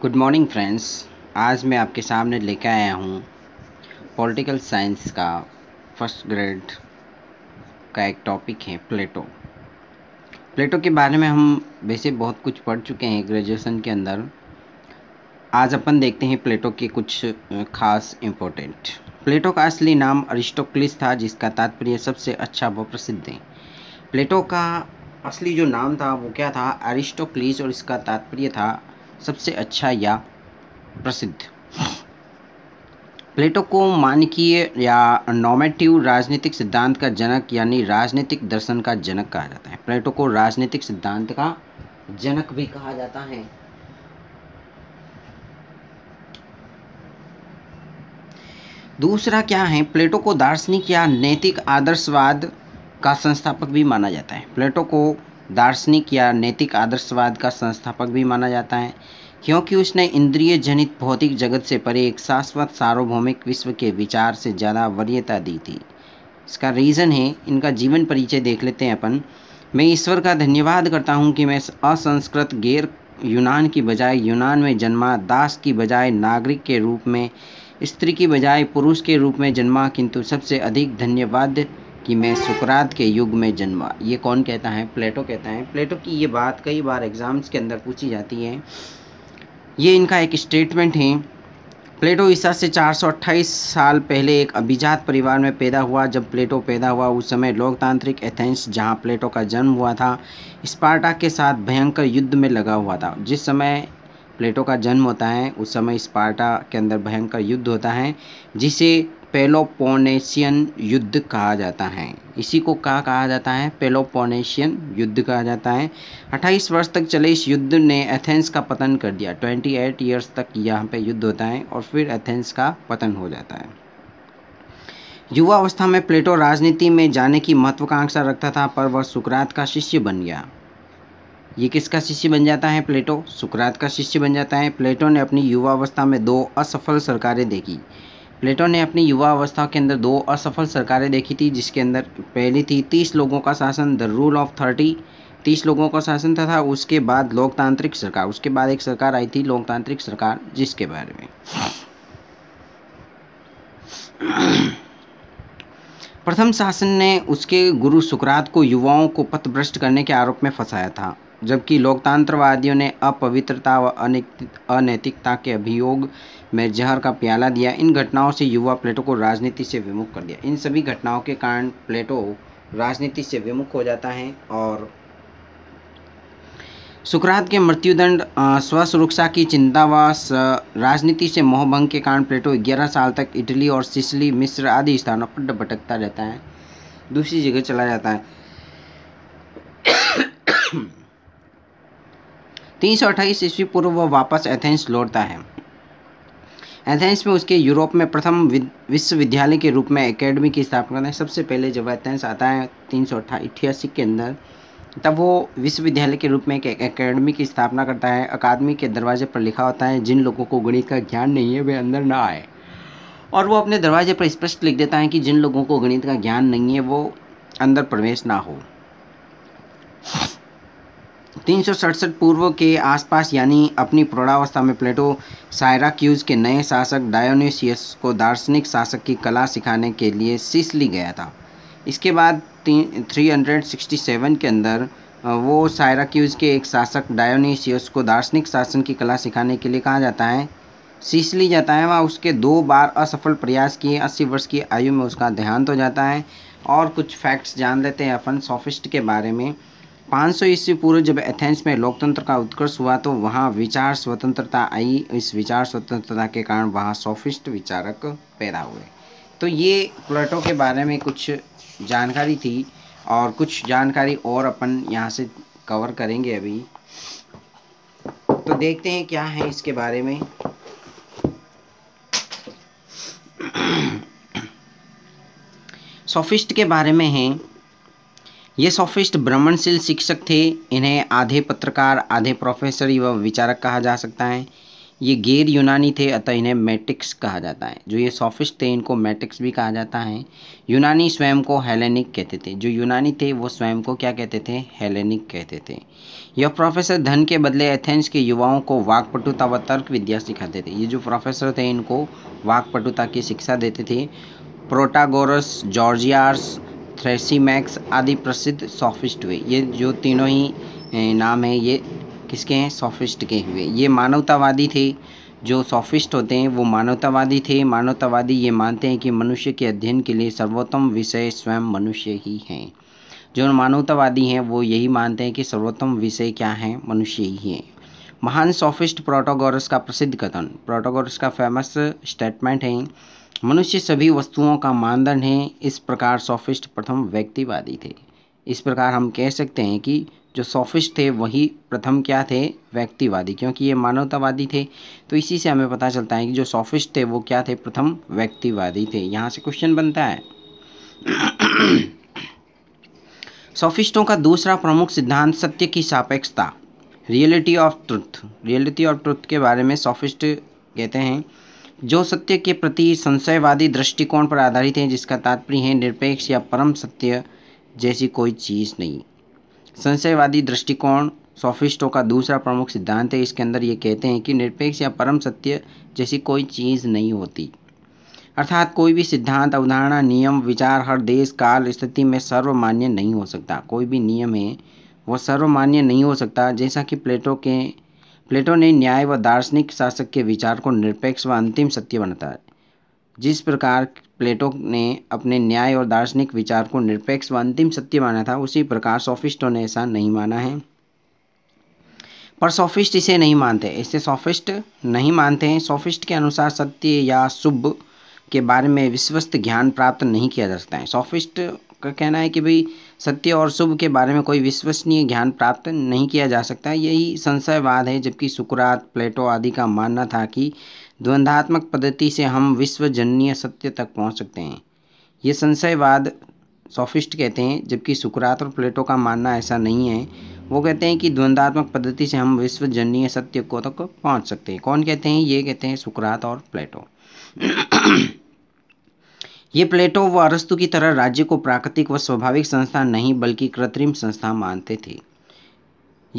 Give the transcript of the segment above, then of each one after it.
good morning friends आज मैं आपके सामने लेकर आया हूँ पॉलिटिकल साइंस का फर्स्ट ग्रेड का एक टॉपिक है प्लेटो प्लेटो के बारे में हम वैसे बहुत कुछ पढ़ चुके हैं ग्रेजुएशन के अंदर आज अपन देखते हैं प्लेटो के कुछ खास इम्पोर्टेंट प्लेटो का असली नाम अरिस्टोक्लिस था जिसका तात्पर्य सबसे अच्छा व प्रसिद्ध है प्लेटो का असली जो नाम था वो क्या था अरिस्टोक्लिस और इसका तात्पर्य था सबसे अच्छा या प्रसिद्ध प्लेटो को मानकीय या नॉमेटिव राजनीतिक सिद्धांत का जनक यानी राजनीतिक दर्शन का जनक कहा जाता है प्लेटो को राजनीतिक सिद्धांत का जनक भी कहा जाता है दूसरा क्या है प्लेटो को दार्शनिक या नैतिक आदर्शवाद का संस्थापक भी माना जाता है प्लेटो को दार्शनिक या नैतिक आदर्शवाद का संस्थापक भी माना जाता है क्योंकि उसने इंद्रिय जनित भौतिक जगत से परे एक शाश्वत सार्वभौमिक विश्व के विचार से ज़्यादा वरीयता दी थी इसका रीज़न है इनका जीवन परिचय देख लेते हैं अपन मैं ईश्वर का धन्यवाद करता हूँ कि मैं असंस्कृत गैर यूनान की बजाय यूनान में जन्मा दास की बजाय नागरिक के रूप में स्त्री की बजाय पुरुष के रूप में जन्मा किंतु सबसे अधिक धन्यवाद कि मैं सुकरात के युग में जन्मा ये कौन कहता है प्लेटो कहता है प्लेटो की ये बात कई बार एग्ज़ाम्स के अंदर पूछी जाती है ये इनका एक स्टेटमेंट है प्लेटो ईसा से 428 साल पहले एक अभिजात परिवार में पैदा हुआ जब प्लेटो पैदा हुआ उस समय लोकतांत्रिक एथेंस जहां प्लेटो का जन्म हुआ था स्पार्टा के साथ भयंकर युद्ध में लगा हुआ था जिस समय प्लेटो का जन्म होता है उस समय स्पार्टा के अंदर भयंकर युद्ध होता है जिसे पेलोपोनेशियन युद्ध कहा जाता है इसी को कहा कहा जाता है पेलोपोनेशियन युद्ध कहा जाता है 28 वर्ष तक चले इस युद्ध ने एथेंस का पतन कर दिया 28 इयर्स तक यहाँ पे युद्ध होता है और फिर एथेंस का पतन हो जाता है युवा अवस्था में प्लेटो राजनीति में जाने की महत्वाकांक्षा रखता था पर वह सुकरात का शिष्य बन गया ये किसका शिष्य बन जाता है प्लेटो सुकरात का शिष्य बन जाता है प्लेटो ने अपनी युवा अवस्था में दो असफल सरकारें देखी प्लेटो ने अपनी युवा अवस्था के अंदर दो असफल सरकारें देखी थी जिसके अंदर पहली थी तीस लोगों का शासन द रूल ऑफ थर्टी तीस लोगों का शासन था, था उसके बाद लोकतांत्रिक सरकार उसके बाद एक सरकार आई थी लोकतांत्रिक सरकार जिसके बारे में प्रथम शासन ने उसके गुरु सुकरात को युवाओं को पथभ्रष्ट करने के आरोप में फंसाया था जबकि लोकतंत्रवादियों ने अपवित्रता व अनैतिकता के अभियोग में जहर का प्याला दिया इन घटनाओं से युवा प्लेटो को राजनीति से विमुख कर दिया इन सभी घटनाओं के कारण प्लेटो राजनीति से विमुख हो जाता है और सुकरात के मृत्युदंड सुरक्षा की चिंता व राजनीति से मोहभंग के कारण प्लेटो 11 साल तक इटली और सिसली मिस्र आदि स्थानों पर भटकता रहता है दूसरी जगह चला जाता है तीन सौ अट्ठाईस ईस्वी पूर्व वह वापस एथेंस लौटता है एथेंस में उसके यूरोप में प्रथम विश्वविद्यालय के रूप में एकेडमी की स्थापना करते हैं सबसे पहले जब एथेंस आता है तीन सौ के अंदर तब वो विश्वविद्यालय के रूप में एक एकेडमी की स्थापना करता है अकादमी के दरवाजे पर लिखा होता है जिन लोगों को गणित का ज्ञान नहीं है वे अंदर ना आए और वो अपने दरवाजे पर स्पष्ट लिख देता है कि जिन लोगों को गणित का ज्ञान नहीं है वो अंदर प्रवेश ना हो तीन पूर्व के आसपास यानी अपनी प्रौढ़ावस्था में प्लेटो सायराक्यूज के नए शासक डायोनेसियस को दार्शनिक शासक की कला सिखाने के लिए सिसली गया था इसके बाद थ्री के अंदर वो सायराक्यूज के एक शासक डायोनेसियस को दार्शनिक शासन की कला सिखाने के लिए कहा जाता है सिसली जाता है वह उसके दो बार असफल प्रयास किए अस्सी वर्ष की आयु में उसका देहांत हो जाता है और कुछ फैक्ट्स जान लेते हैं अपन सॉफिस्ट के बारे में 500 सौ ईस्वी पूर्व जब एथेंस में लोकतंत्र का उत्कर्ष हुआ तो वहाँ विचार स्वतंत्रता आई इस विचार स्वतंत्रता के कारण वहाँ सोफिस्ट विचारक पैदा हुए तो ये प्लेटो के बारे में कुछ जानकारी थी और कुछ जानकारी और अपन यहाँ से कवर करेंगे अभी तो देखते हैं क्या है इसके बारे में सोफिस्ट के बारे में है ये सॉफिस्ट भ्रमणशील शिक्षक थे इन्हें आधे पत्रकार आधे प्रोफेसर व विचारक कहा जा सकता है ये गैर यूनानी थे अतः इन्हें मैट्रिक्स कहा जाता है जो ये सॉफिस्ट थे इनको मैट्रिक्स भी कहा जाता है यूनानी स्वयं को हेलेनिक कहते थे जो यूनानी थे वो स्वयं को क्या कहते थे हेलेनिक कहते थे यह प्रोफेसर धन के बदले एथेंस के युवाओं को वाकपटुता व तर्क विद्या सिखाते थे ये जो प्रोफेसर थे इनको वाकपटुता की शिक्षा देते थे प्रोटागोरस जॉर्जियार्स थ्रेसी मैक्स आदि प्रसिद्ध सॉफिस्ट हुए ये जो तीनों ही नाम हैं ये किसके हैं सॉफिस्ट के हुए ये मानवतावादी थे जो सॉफिस्ट होते हैं वो मानवतावादी थे मानवतावादी ये मानते हैं कि मनुष्य के अध्ययन के लिए सर्वोत्तम विषय स्वयं मनुष्य ही हैं जो मानवतावादी हैं वो यही मानते हैं कि सर्वोत्तम विषय क्या है मनुष्य ही हैं महान सॉफिस्ट प्रोटोगोरस का प्रसिद्ध कथन प्रोटोगोरस का फेमस स्टेटमेंट है मनुष्य सभी वस्तुओं का मानदंड है इस प्रकार सॉफिस्ट प्रथम व्यक्तिवादी थे इस प्रकार हम कह सकते हैं कि जो सॉफिस्ट थे वही प्रथम क्या थे व्यक्तिवादी क्योंकि ये मानवतावादी थे तो इसी से हमें पता चलता है कि जो सॉफिस्ट थे वो क्या थे प्रथम व्यक्तिवादी थे यहाँ से क्वेश्चन बनता है सॉफिस्टों का दूसरा प्रमुख सिद्धांत सत्य की सापेक्षता reality of truth reality of truth के बारे में सॉफिस्ट कहते हैं जो सत्य के प्रति संशयवादी दृष्टिकोण पर आधारित हैं जिसका तात्पर्य है निरपेक्ष या परम सत्य जैसी कोई चीज़ नहीं संशयवादी दृष्टिकोण सोफिस्टों का दूसरा प्रमुख सिद्धांत है इसके अंदर ये कहते हैं कि निरपेक्ष या परम सत्य जैसी कोई चीज़ नहीं होती अर्थात कोई भी सिद्धांत अवधारणा नियम विचार हर देश काल स्थिति में सर्वमान्य नहीं हो सकता कोई भी नियम है वह सर्वमान्य नहीं हो सकता जैसा कि प्लेटो के प्लेटो ने न्याय व दार्शनिक शासक के विचार को निरपेक्ष व अंतिम सत्य बनाता है जिस प्रकार प्लेटो ने अपने न्याय और दार्शनिक विचार को निरपेक्ष व अंतिम सत्य माना था उसी प्रकार सॉफिस्टों ने ऐसा नहीं माना है पर सॉफिस्ट इसे नहीं मानते इसे सॉफिस्ट नहीं मानते हैं सॉफिस्ट के अनुसार सत्य या शुभ के बारे में विश्वस्त ज्ञान प्राप्त नहीं किया जा सकता है सॉफिस्ट का कहना है कि भाई सत्य और शुभ के बारे में कोई विश्वसनीय ज्ञान प्राप्त नहीं किया जा सकता यही संशयवाद है जबकि सुकरात प्लेटो आदि का मानना था कि द्वंद्वात्मक पद्धति से हम विश्वजन्य सत्य तक पहुँच सकते हैं ये संशयवाद सोफिस्ट कहते हैं जबकि सुकरात और प्लेटो का मानना ऐसा नहीं है वो कहते हैं कि द्वंद्वात्मक पद्धति से हम विश्वजन्य सत्य को तक पहुँच सकते हैं कौन कहते हैं ये कहते हैं सुकरात और प्लेटो ये प्लेटो व अरस्तु की तरह राज्य को प्राकृतिक व स्वाभाविक संस्था नहीं बल्कि कृत्रिम संस्था मानते थे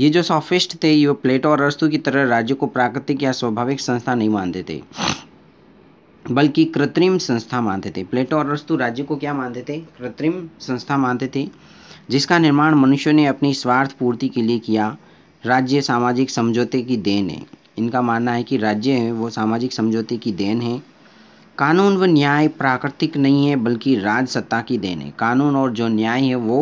ये जो सॉफिस्ट थे ये प्लेटो और अरस्तु की तरह राज्य को प्राकृतिक या स्वाभाविक संस्था नहीं मानते थे बल्कि कृत्रिम संस्था मानते थे प्लेटो और अरस्तु राज्य को क्या मानते थे कृत्रिम संस्था मानते थे जिसका निर्माण मनुष्यों ने अपनी स्वार्थ पूर्ति के लिए किया राज्य सामाजिक समझौते की देन है इनका मानना है कि राज्य है वो सामाजिक समझौते की देन है कानून व न्याय प्राकृतिक नहीं है बल्कि राजसत्ता सत्ता की देन है कानून और जो न्याय है वो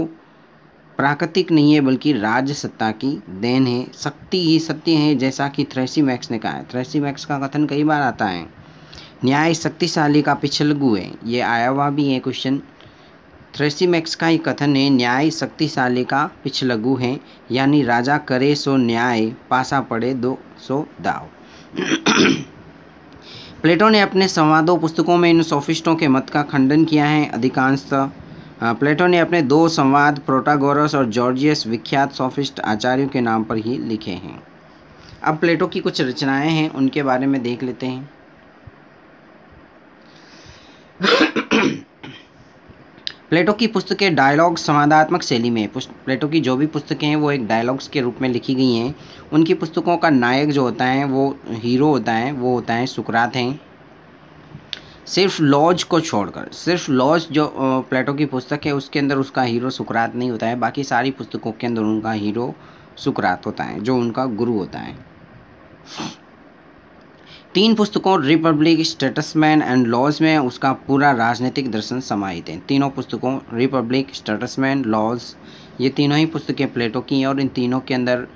प्राकृतिक नहीं है बल्कि राजसत्ता सत्ता की देन है शक्ति ही सत्य है जैसा कि थ्रेसी मैक्स ने कहा है थ्रेसी मैक्स का कथन कई बार आता है न्याय शक्तिशाली का पिछलगु है ये आया हुआ भी है क्वेश्चन थ्रेसी मैक्स का ही कथन है न्याय शक्तिशाली का पिछलगु है यानी राजा करे सो न्याय पासा पड़े दो सो दाव प्लेटो ने अपने संवादों पुस्तकों में इन सोफिस्टों के मत का खंडन किया है अधिकांशतः तो, प्लेटो ने अपने दो संवाद प्रोटागोरस और जॉर्जियस विख्यात सोफिस्ट आचार्यों के नाम पर ही लिखे हैं अब प्लेटो की कुछ रचनाएं हैं उनके बारे में देख लेते हैं प्लेटो की पुस्तकें डायलॉग संवादात्मक शैली में प्लेटो की जो भी पुस्तकें हैं वो एक डायलॉग्स के रूप में लिखी गई हैं उनकी पुस्तकों का नायक जो होता है वो हीरो होता है वो होता है सुकरात हैं सिर्फ लॉज को छोड़कर सिर्फ लॉज जो प्लेटो की पुस्तक है उसके अंदर उसका हीरो सुकरात नहीं होता है बाकी सारी पुस्तकों के अंदर उनका हीरो सुकरात होता है जो उनका गुरु होता है तीन पुस्तकों रिपब्लिक स्टेटसमैन एंड लॉज में उसका पूरा राजनीतिक दर्शन समाहित है तीनों पुस्तकों रिपब्लिक स्टेटसमैन लॉज ये तीनों ही पुस्तकें प्लेटो की हैं और इन तीनों के अंदर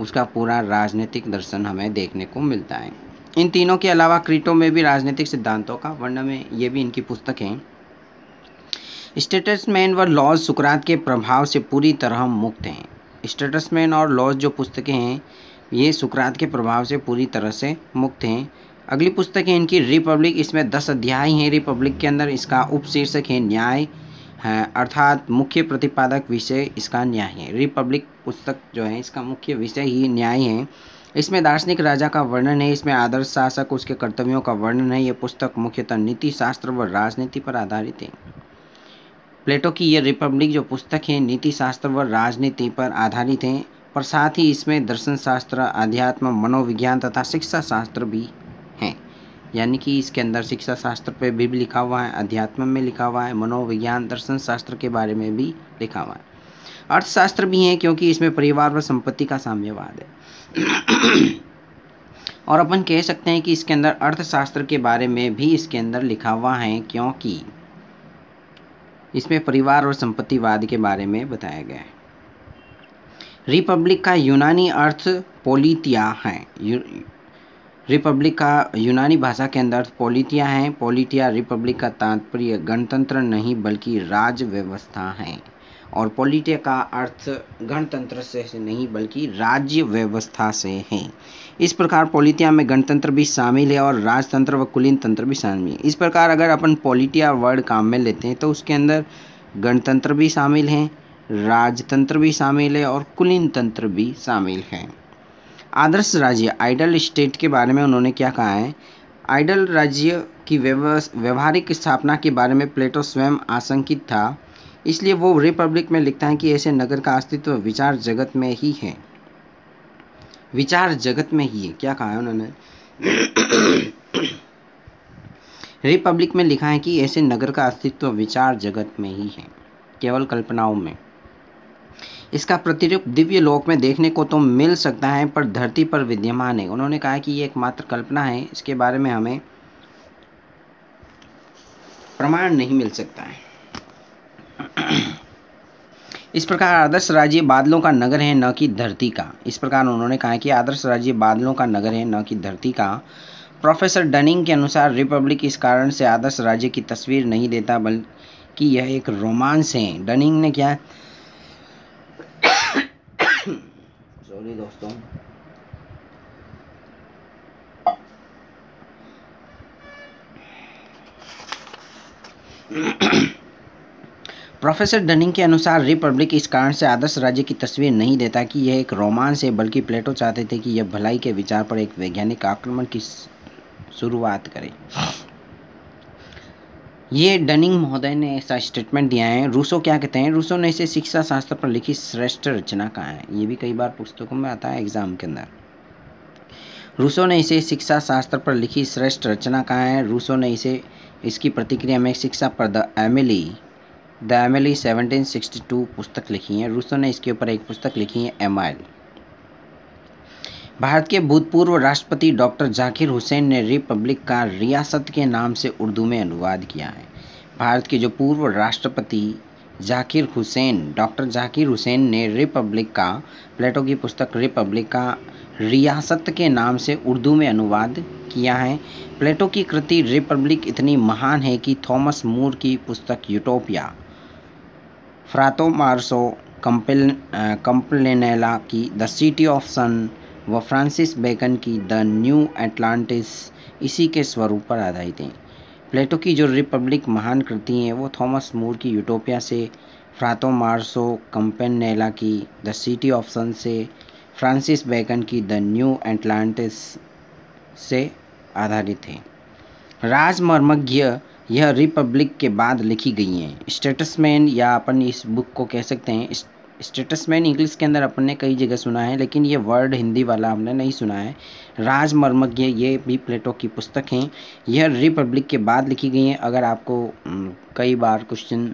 उसका पूरा राजनीतिक दर्शन हमें देखने को मिलता है इन तीनों के अलावा क्रीटो में भी राजनीतिक सिद्धांतों का वर्णन है ये भी इनकी पुस्तक हैं स्टेटसमैन व लॉज सुकरात के प्रभाव से पूरी तरह मुक्त हैं स्टेटसमैन और लॉज जो पुस्तकें हैं ये सुकरात के प्रभाव से पूरी तरह से मुक्त हैं अगली पुस्तक है इनकी रिपब्लिक इसमें दस अध्याय हैं रिपब्लिक के अंदर इसका उपशीर्षक है न्याय है अर्थात मुख्य प्रतिपादक विषय इसका न्याय है रिपब्लिक पुस्तक जो है इसका मुख्य विषय ही न्याय है इसमें दार्शनिक राजा का वर्णन है इसमें आदर्श शासक उसके कर्तव्यों का वर्णन है ये पुस्तक मुख्यतः नीति शास्त्र व राजनीति पर आधारित है प्लेटो की यह रिपब्लिक जो पुस्तक है नीति शास्त्र व राजनीति पर आधारित है पर साथ ही इसमें दर्शन शास्त्र अध्यात्म मनोविज्ञान तथा शिक्षा शास्त्र भी हैं यानी कि इसके अंदर शिक्षा शास्त्र पे भी लिखा हुआ है अध्यात्म में लिखा हुआ है मनोविज्ञान दर्शन शास्त्र के बारे में भी लिखा हुआ है अर्थशास्त्र भी है क्योंकि इसमें परिवार व संपत्ति का साम्यवाद है और अपन कह सकते हैं कि इसके अंदर अर्थशास्त्र के बारे में भी इसके अंदर लिखा हुआ है क्योंकि इसमें परिवार और संपत्तिवाद के बारे में बताया गया है रिपब्लिक का यूनानी अर्थ पोलितिया है रिपब्लिक का यूनानी भाषा के अंदर पोलिटिया है पोलिटिया रिपब्लिक का तात्पर्य गणतंत्र नहीं बल्कि राज व्यवस्था है और पोलिटिया का अर्थ गणतंत्र से नहीं बल्कि राज्य व्यवस्था से है इस प्रकार पोलिटिया में गणतंत्र भी शामिल है और राजतंत्र व कुलीन तंत्र भी शामिल है इस प्रकार अगर अपन पोलिटिया वर्ड काम में लेते हैं तो उसके अंदर गणतंत्र भी शामिल हैं राजतंत्र भी शामिल है और कुलीन तंत्र भी शामिल हैं आदर्श राज्य आइडल स्टेट के बारे में उन्होंने क्या कहा है आइडल राज्य की व्यवहारिक स्थापना के बारे में प्लेटो स्वयं आशंकित था इसलिए वो रिपब्लिक में लिखता है कि ऐसे नगर का अस्तित्व विचार जगत में ही है विचार जगत में ही है क्या कहा है उन्होंने रिपब्लिक में लिखा है कि ऐसे नगर का अस्तित्व विचार जगत में ही है केवल कल्पनाओं में इसका प्रतिरूप दिव्य लोक में देखने को तो मिल सकता है पर धरती पर विद्यमान है उन्होंने कहा कि ये एकमात्र कल्पना है इसके बारे में हमें प्रमाण नहीं मिल सकता है इस प्रकार आदर्श राज्य बादलों का नगर है न कि धरती का इस प्रकार उन्होंने कहा कि आदर्श राज्य बादलों का नगर है न कि धरती का प्रोफेसर डनिंग के अनुसार रिपब्लिक इस कारण से आदर्श राज्य की तस्वीर नहीं देता बल्कि यह एक रोमांस है डनिंग ने क्या सॉरी दोस्तों प्रोफेसर डनिंग के अनुसार रिपब्लिक इस कारण से आदर्श राज्य की तस्वीर नहीं देता कि यह एक रोमांस है बल्कि प्लेटो चाहते थे कि यह भलाई के विचार पर एक वैज्ञानिक आक्रमण की शुरुआत करे ये डनिंग महोदय ने ऐसा स्टेटमेंट दिया है रूसो क्या कहते हैं रूसो ने इसे शिक्षा शास्त्र पर लिखी श्रेष्ठ रचना कहा है ये भी कई बार पुस्तकों में आता है एग्जाम के अंदर रूसो ने इसे शिक्षा शास्त्र पर लिखी श्रेष्ठ रचना कहा है रूसो ने इसे इसकी प्रतिक्रिया में शिक्षा पर the Emile the Emile seventeen पुस्तक लिखी है रूसो ने इसके ऊपर एक पुस्तक लिखी है एम भारत के भूतपूर्व राष्ट्रपति डॉक्टर जाकिर हुसैन ने रिपब्लिक का रियासत के नाम से उर्दू में अनुवाद किया है भारत के जो पूर्व राष्ट्रपति जाकिर हुसैन डॉक्टर जाकिर हुसैन ने रिपब्लिक का प्लेटो की पुस्तक रिपब्लिक का रियासत के नाम से उर्दू में अनुवाद किया है प्लेटो की कृति रिपब्लिक इतनी महान है कि थॉमस मूर की पुस्तक यूटोपिया फ्रातो मार्सो कंपिल कंपलेनेला की द सिटी ऑफ सन व फ्रांसिस बेकन की द न्यू एटलांटिस इसी के स्वरूप पर आधारित हैं प्लेटो की जो रिपब्लिक महान कृति हैं वो थॉमस मूर की यूटोपिया से फ्रातो मार्सो कंपेनेला की द सिटी ऑफ सन से फ्रांसिस बेकन की द न्यू एटलांटिस से आधारित है राजमर्मज्ञ यह रिपब्लिक के बाद लिखी गई हैं स्टेटसमैन या अपन इस बुक को कह सकते हैं स्टेटसमैन इंग्लिश के अंदर अपन ने कई जगह सुना है लेकिन ये वर्ड हिंदी वाला हमने नहीं सुना है राजमर्मज्ञ ये भी प्लेटो की पुस्तक हैं यह रिपब्लिक के बाद लिखी गई हैं अगर आपको कई बार क्वेश्चन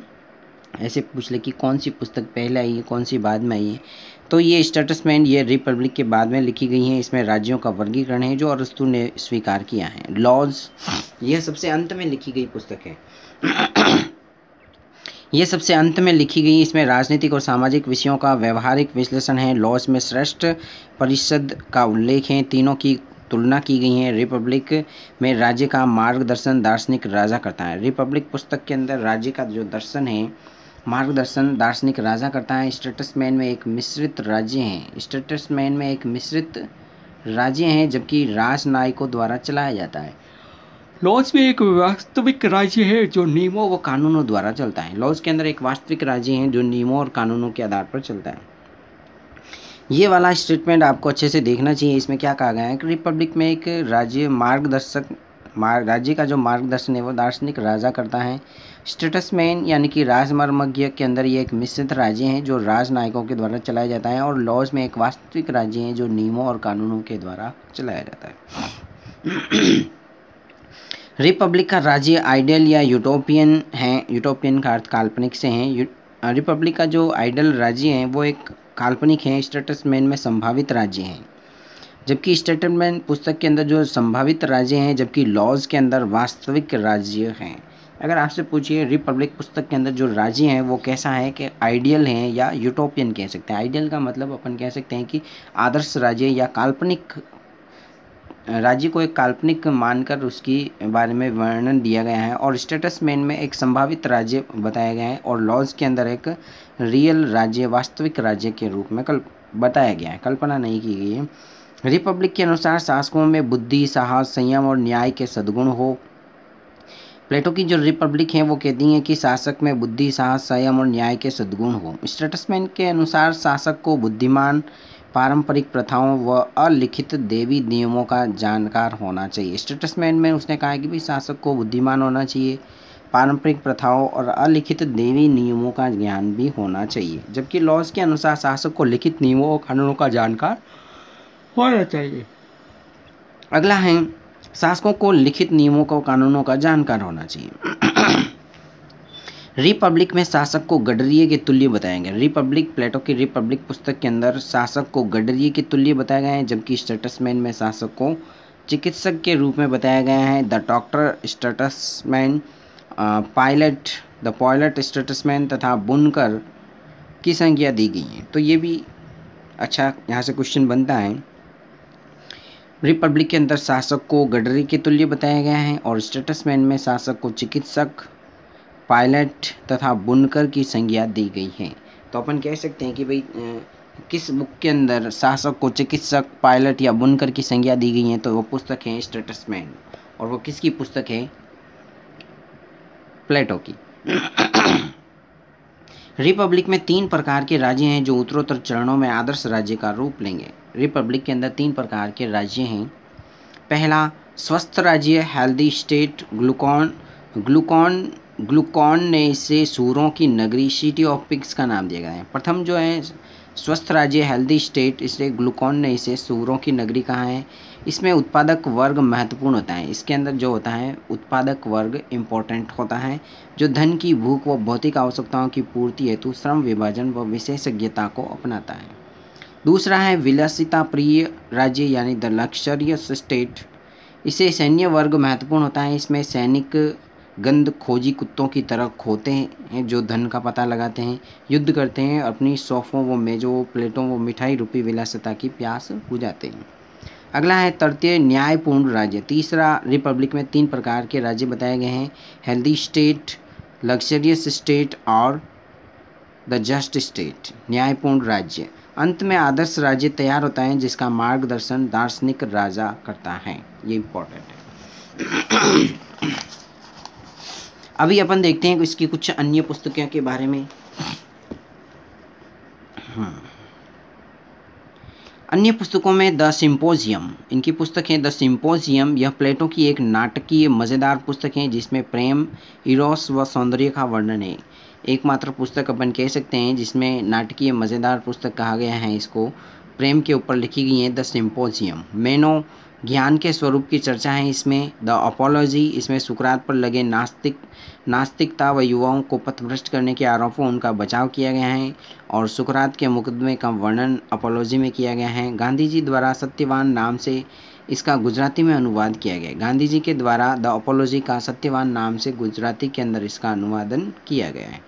ऐसे पूछ ले कि कौन सी पुस्तक पहले आई है कौन सी बाद में आई है तो ये स्टेटसमैन ये रिपब्लिक के बाद में लिखी गई हैं इसमें राज्यों का वर्गीकरण है जो अरस्तु ने स्वीकार किया है लॉज यह सबसे अंत में लिखी गई पुस्तक है ये सबसे अंत में लिखी गई इसमें राजनीतिक और सामाजिक विषयों का व्यवहारिक विश्लेषण है लॉस में श्रेष्ठ परिषद का उल्लेख है तीनों की तुलना की गई है रिपब्लिक में राज्य का मार्गदर्शन दार्शनिक राजा करता है रिपब्लिक पुस्तक के अंदर राज्य का जो दर्शन है मार्गदर्शन दार्शनिक राजा करता है स्टेटसमैन में एक मिश्रित राज्य हैं स्टेटसमैन में एक मिश्रित राज्य हैं जबकि राजनायकों द्वारा चलाया जाता है लॉज भी एक वास्तविक राज्य है जो नियमों व कानूनों द्वारा चलता है लॉज के अंदर एक वास्तविक राज्य है जो नियमों और कानूनों के आधार पर चलता है ये वाला स्टेटमेंट आपको अच्छे से देखना चाहिए इसमें क्या कहा गया है कि रिपब्लिक में एक राज्य मार्गदर्शक मार, राज्य का जो मार्गदर्शन है वो दार्शनिक राजा करता है स्टेटसमैन यानी कि राजमर्मज्ञ के अंदर ये एक मिश्रित राज्य है जो राजनायकों के द्वारा चलाया जाता है और लॉज में एक वास्तविक राज्य है जो नियमों और कानूनों के द्वारा चलाया जाता है रिपब्लिक का राज्य आइडियल या यूटोपियन है यूटोपियन का अर्थ काल्पनिक से है रिपब्लिक का जो आइडल राज्य है वो एक काल्पनिक है स्टेटसमैन में संभावित राज्य हैं जबकि स्टेटमैन पुस्तक के अंदर जो संभावित राज्य हैं जबकि लॉज के अंदर वास्तविक राज्य हैं अगर आपसे पूछिए रिपब्लिक पुस्तक के अंदर जो राज्य हैं वो कैसा है कि आइडियल हैं या यूटोपियन कह सकते हैं आइडियल का मतलब अपन कह सकते हैं कि आदर्श राज्य या काल्पनिक राज्य को एक काल्पनिक मानकर उसकी बारे में वर्णन दिया गया है और स्टेटस मेन में एक संभावित राज्य बताया गया है और लॉज के अंदर एक रियल राज्य वास्तविक राज्य के रूप में कल बताया गया है कल्पना नहीं की गई है रिपब्लिक के अनुसार शासकों में बुद्धि साहस संयम और न्याय के सद्गुण हो प्लेटो की जो रिपब्लिक है वो कहती हैं कि शासक में बुद्धि साहस संयम और न्याय के सद्गुण हो स्टेटसमैन के अनुसार शासक को बुद्धिमान पारंपरिक प्रथाओं व अलिखित देवी नियमों का जानकार होना चाहिए स्टेटसमैन में उसने कहा है कि भाई शासक को बुद्धिमान होना चाहिए पारंपरिक प्रथाओं और अलिखित देवी नियमों का ज्ञान भी होना चाहिए जबकि लॉज के अनुसार शासक को लिखित नियमों और कानूनों का जानकार होना चाहिए अगला है शासकों को लिखित नियमों का कानूनों का जानकार होना चाहिए रिपब्लिक में शासक को गडरिए के तुल्य बताया गया रिपब्लिक प्लेटो की रिपब्लिक पुस्तक के अंदर शासक को गडरिए के तुल्य बताया गया है जबकि स्टेटसमैन में शासक को चिकित्सक के रूप में बताया गया है the doctor statesman pilot the pilot statesman तथा बुनकर की संख्या दी गई है तो ये भी अच्छा यहाँ से क्वेश्चन बनता है रिपब्लिक के अंदर शासक को गडरी के तुल्य बताया गया है और स्टेटसमैन में शासक को चिकित्सक पायलट तथा बुनकर की संज्ञा दी गई है तो अपन कह सकते हैं कि भाई किस बुक के अंदर शासक को चिकित्सक पायलट या बुनकर की संज्ञा दी गई है तो वो पुस्तक है स्टेटसमैन और वो किसकी पुस्तक है प्लेटो की रिपब्लिक में तीन प्रकार के राज्य हैं जो उत्तरोत्तर चरणों में आदर्श राज्य का रूप लेंगे रिपब्लिक के अंदर तीन प्रकार के राज्य हैं पहला स्वस्थ राज्य healthy state Glaucon Glaucon Glaucon ने इसे सूरों की नगरी सिटी ऑफ पिक्स का नाम दिया गया है प्रथम जो है स्वस्थ राज्य हेल्दी स्टेट इसलिए ग्लूकॉन ने इसे सूरों की नगरी कहा है इसमें उत्पादक वर्ग महत्वपूर्ण होता है इसके अंदर जो होता है उत्पादक वर्ग इम्पोर्टेंट होता है जो धन की भूख व भौतिक आवश्यकताओं की पूर्ति हेतु श्रम विभाजन व विशेषज्ञता को अपनाता है दूसरा है विलसिता प्रिय राज्य यानी द लक्षरियस स्टेट इसे सैन्य वर्ग महत्वपूर्ण होता है इसमें सैनिक गंद खोजी कुत्तों की तरह खोते हैं जो धन का पता लगाते हैं युद्ध करते हैं अपनी सोफ़ों व मेज़ों प्लेटों व मिठाई रूपी विलासता की प्यास बुझाते हैं अगला है तृतीय न्यायपूर्ण राज्य तीसरा रिपब्लिक में तीन प्रकार के राज्य बताए गए हैं हेल्दी स्टेट लग्जरियस स्टेट और द जस्ट स्टेट न्यायपूर्ण राज्य अंत में आदर्श राज्य तैयार होता है जिसका मार्गदर्शन दार्शनिक राजा करता है ये इम्पोर्टेंट है अभी अपन देखते हैं इसकी कुछ अन्य पुस्तकों के बारे में हाँ अन्य पुस्तकों में द सिंपोजियम इनकी पुस्तक है द सिंपोजियम यह प्लेटो की एक नाटकीय मज़ेदार पुस्तक है जिसमें प्रेम इरोस व सौंदर्य का वर्णन है एकमात्र पुस्तक अपन कह सकते हैं जिसमें नाटकीय मज़ेदार पुस्तक कहा गया है इसको प्रेम के ऊपर लिखी गई है द सिंपोजियम मेनो ज्ञान के स्वरूप की चर्चा है इसमें द अपोलॉजी इसमें सुकरात पर लगे नास्तिक नास्तिकता व युवाओं को पथभ्रष्ट करने के आरोपों उनका बचाव किया गया है और सुकरात के मुकदमे का वर्णन अपोलॉजी में किया गया है गांधी जी द्वारा सत्यवान नाम से इसका गुजराती में अनुवाद किया गया गांधी जी के द्वारा द अपोलॉजी का सत्यवान नाम से गुजराती के अंदर इसका अनुवादन किया गया है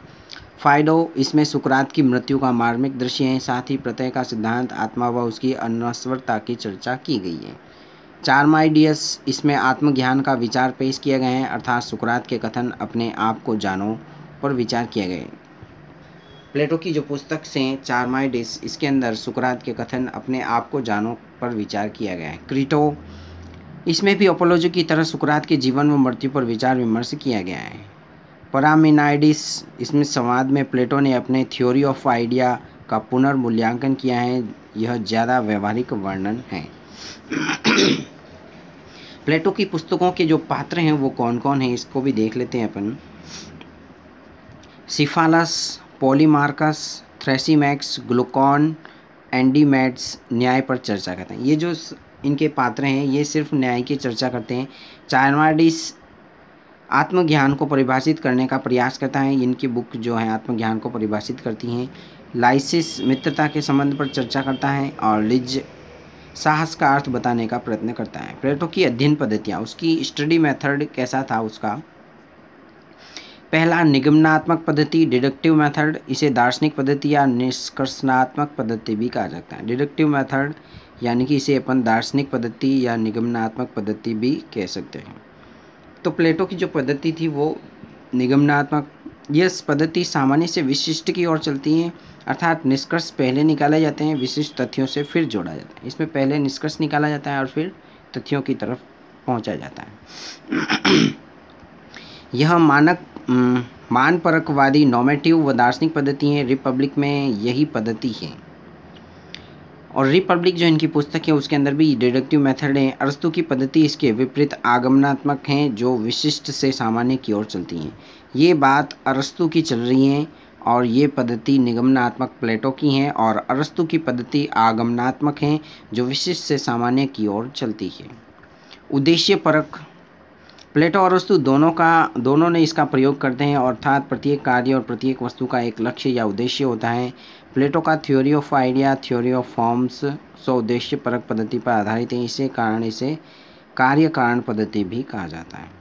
फाइडो इसमें सुकरात की मृत्यु का मार्मिक दृश्य है साथ ही प्रत्यय का सिद्धांत आत्मा व उसकी अनस्वरता की चर्चा की गई है चार माइडियस इसमें आत्मज्ञान का विचार पेश किया गया है अर्थात सुकरात के कथन अपने आप को जानो पर विचार किया गया प्लेटो की जो पुस्तक से चारमाइडिस इसके अंदर सुकरात के कथन अपने आप को जानो पर विचार किया गया है क्रिटो इसमें भी ओपोलोजी की तरह सुकरात के जीवन व मृत्यु पर विचार विमर्श किया गया है परामिनाइडिस इसमें संवाद में प्लेटो ने अपने थ्योरी ऑफ आइडिया का पुनर्मूल्यांकन किया है यह ज़्यादा व्यवहारिक वर्णन है प्लेटो की पुस्तकों के जो पात्र हैं वो कौन कौन हैं इसको भी देख लेते हैं अपन सिफालस पॉलीमार्कस थ्रेसीमैक्स ग्लूकॉन एंडीमेट्स न्याय पर चर्चा करते हैं ये जो इनके पात्र हैं ये सिर्फ न्याय की चर्चा करते हैं चारवाडिस आत्मज्ञान को परिभाषित करने का प्रयास करता है इनकी बुक जो है आत्मज्ञान को परिभाषित करती हैं लाइसिस मित्रता के संबंध पर चर्चा करता है और लिज साहस का अर्थ बताने का प्रयत्न करता है प्लेटो की अध्ययन पद्धतियाँ उसकी स्टडी मेथड कैसा था उसका पहला निगमनात्मक पद्धति डिडक्टिव मेथड इसे दार्शनिक पद्धति या निष्कर्षणात्मक पद्धति भी कहा जाता है डिडक्टिव मेथड यानी कि इसे अपन दार्शनिक पद्धति या निगमनात्मक पद्धति भी कह सकते हैं तो प्लेटो की जो पद्धति थी वो निगमनात्मक यह पद्धति सामान्य से विशिष्ट की ओर चलती है अर्थात निष्कर्ष पहले निकाले जाते हैं विशिष्ट तथ्यों से फिर जोड़ा जाता है इसमें पहले निष्कर्ष निकाला जाता है और फिर तथ्यों की तरफ पहुंचा जाता है यह मानक मानपरकवादी नॉमेटिव व दार्शनिक पद्धति है रिपब्लिक में यही पद्धति है और रिपब्लिक जो इनकी पुस्तक है उसके अंदर भी डिडक्टिव मेथड है अरस्तु की पद्धति इसके विपरीत आगमनात्मक हैं जो विशिष्ट से सामान्य की ओर चलती हैं ये बात अरस्तु की चल रही है और ये पद्धति निगमनात्मक प्लेटों की हैं और अरस्तु की पद्धति आगमनात्मक हैं जो विशिष्ट से सामान्य की ओर चलती है उद्देश्य परक प्लेटो और वस्तु दोनों का दोनों ने इसका प्रयोग करते हैं अर्थात प्रत्येक कार्य और प्रत्येक वस्तु का एक लक्ष्य या उद्देश्य होता है प्लेटो का theory of idea theory of forms सौ उद्देश्य परक पद्धति पर आधारित है इसे कारण इसे कार्य कारण पद्धति भी कहा जाता है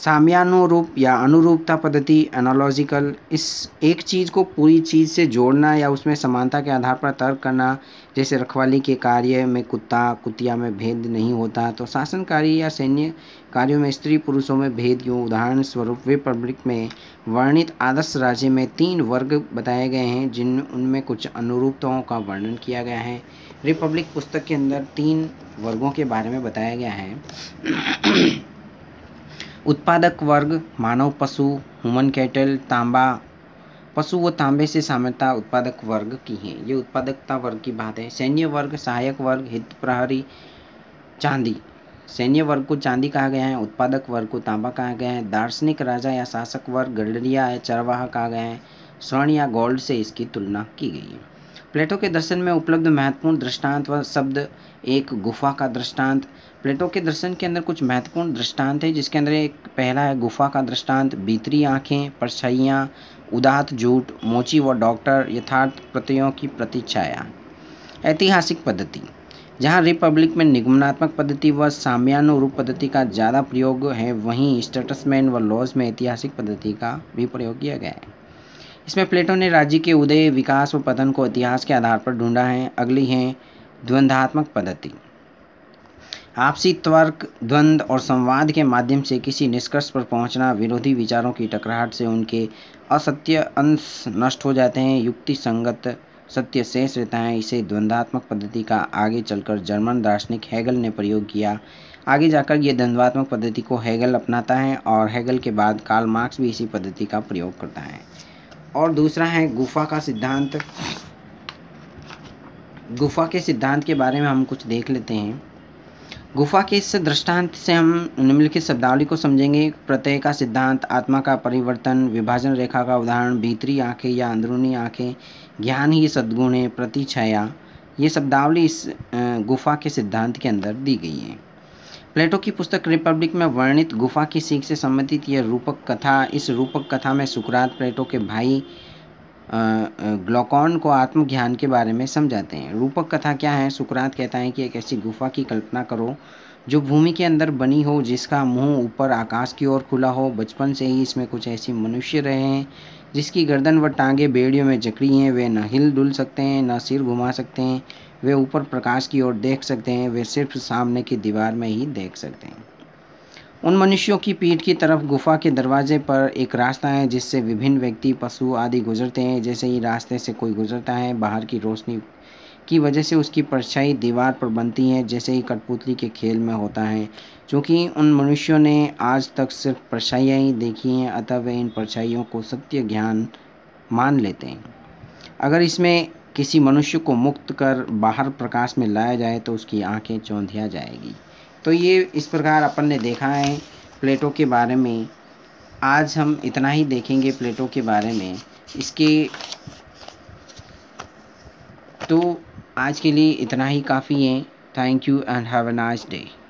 साम्यानुरूप या अनुरूपता पद्धति एनालॉजिकल इस एक चीज़ को पूरी चीज़ से जोड़ना या उसमें समानता के आधार पर तर्क करना जैसे रखवाली के कार्य में कुत्ता कुतिया में भेद नहीं होता तो शासनकारी या सैन्य कार्यों में स्त्री पुरुषों में भेद क्यों उदाहरण स्वरूप रिपब्लिक में वर्णित आदर्श राज्य में तीन वर्ग बताए गए हैं जिन उनमें कुछ अनुरूपताओं का वर्णन किया गया है रिपब्लिक पुस्तक के अंदर तीन वर्गों के बारे में बताया गया है उत्पादक वर्ग मानव पशु ह्यूमन कैटल तांबा पशु व तांबे से साम्यता उत्पादक वर्ग की है ये उत्पादकता वर्ग की बात है सैन्य वर्ग सहायक वर्ग हित प्रहरी चांदी सैन्य वर्ग को चांदी कहा गया है उत्पादक वर्ग को तांबा कहा गया है दार्शनिक राजा या शासक वर्ग गडरिया या चरवाहा कहा गया है स्वर्ण या गोल्ड से इसकी तुलना की गई है प्लेटो के दर्शन में उपलब्ध महत्वपूर्ण दृष्टांत व शब्द एक गुफा का दृष्टांत प्लेटो के दर्शन के अंदर कुछ महत्वपूर्ण दृष्टांत है जिसके अंदर एक पहला है गुफा का दृष्टांत भीतरी आँखें परछाइयाँ उदात झूठ मोची व डॉक्टर यथार्थ प्रत्ययों की प्रतिछाया ऐतिहासिक पद्धति जहाँ रिपब्लिक में निगमनात्मक पद्धति व साम्यानुरूप पद्धति का ज़्यादा प्रयोग है वहीं स्टेटसमैन व लॉज में ऐतिहासिक पद्धति का भी प्रयोग किया गया है इसमें प्लेटो ने राज्य के उदय विकास व पतन को इतिहास के आधार पर ढूंढा है अगली है द्वंद्वात्मक पद्धति आपसी तर्क द्वंद्व और संवाद के माध्यम से किसी निष्कर्ष पर पहुंचना विरोधी विचारों की टकराहट से उनके असत्य अंश नष्ट हो जाते हैं युक्ति संगत सत्य शेष रहता है इसे द्वंद्वात्मक पद्धति का आगे चलकर जर्मन दार्शनिक हैगल ने प्रयोग किया आगे जाकर ये द्वंद्वात्मक पद्धति को हैगल अपनाता है और हैगल के बाद कार्ल मार्क्स भी इसी पद्धति का प्रयोग करता है और दूसरा है गुफा का सिद्धांत गुफा के सिद्धांत के बारे में हम कुछ देख लेते हैं गुफा के इस दृष्टांत से हम निम्नलिखित शब्दावली को समझेंगे प्रत्यय का सिद्धांत आत्मा का परिवर्तन विभाजन रेखा का उदाहरण भीतरी आंखें या अंदरूनी आंखें ज्ञान ही सद्गुण है प्रतिछाया ये शब्दावली इस गुफा के सिद्धांत के अंदर दी गई है प्लेटो की पुस्तक रिपब्लिक में वर्णित गुफा की सीख से संबंधित यह रूपक कथा इस रूपक कथा में सुकरात प्लेटो के भाई ग्लोकॉन को आत्मज्ञान के बारे में समझाते हैं रूपक कथा क्या है सुकरात कहता है कि एक ऐसी गुफा की कल्पना करो जो भूमि के अंदर बनी हो जिसका मुंह ऊपर आकाश की ओर खुला हो बचपन से ही इसमें कुछ ऐसे मनुष्य रहे हैं जिसकी गर्दन व टांगे बेड़ियों में जकड़ी हैं वे न हिल डुल सकते हैं न सिर घुमा सकते हैं वे ऊपर प्रकाश की ओर देख सकते हैं वे सिर्फ सामने की दीवार में ही देख सकते हैं उन मनुष्यों की पीठ की तरफ गुफा के दरवाजे पर एक रास्ता है जिससे विभिन्न व्यक्ति पशु आदि गुजरते हैं जैसे ही रास्ते से कोई गुजरता है बाहर की रोशनी की वजह से उसकी परछाई दीवार पर बनती है जैसे ही कठपुतली के खेल में होता है क्योंकि उन मनुष्यों ने आज तक सिर्फ परछाइयाँ ही देखी हैं अतः वे इन परछाइयों को सत्य ज्ञान मान लेते हैं अगर इसमें किसी मनुष्य को मुक्त कर बाहर प्रकाश में लाया जाए तो उसकी आंखें चौंधिया जाएगी तो ये इस प्रकार अपन ने देखा है प्लेटों के बारे में आज हम इतना ही देखेंगे प्लेटों के बारे में इसके तो आज के लिए इतना ही काफ़ी है thank you and have a nice day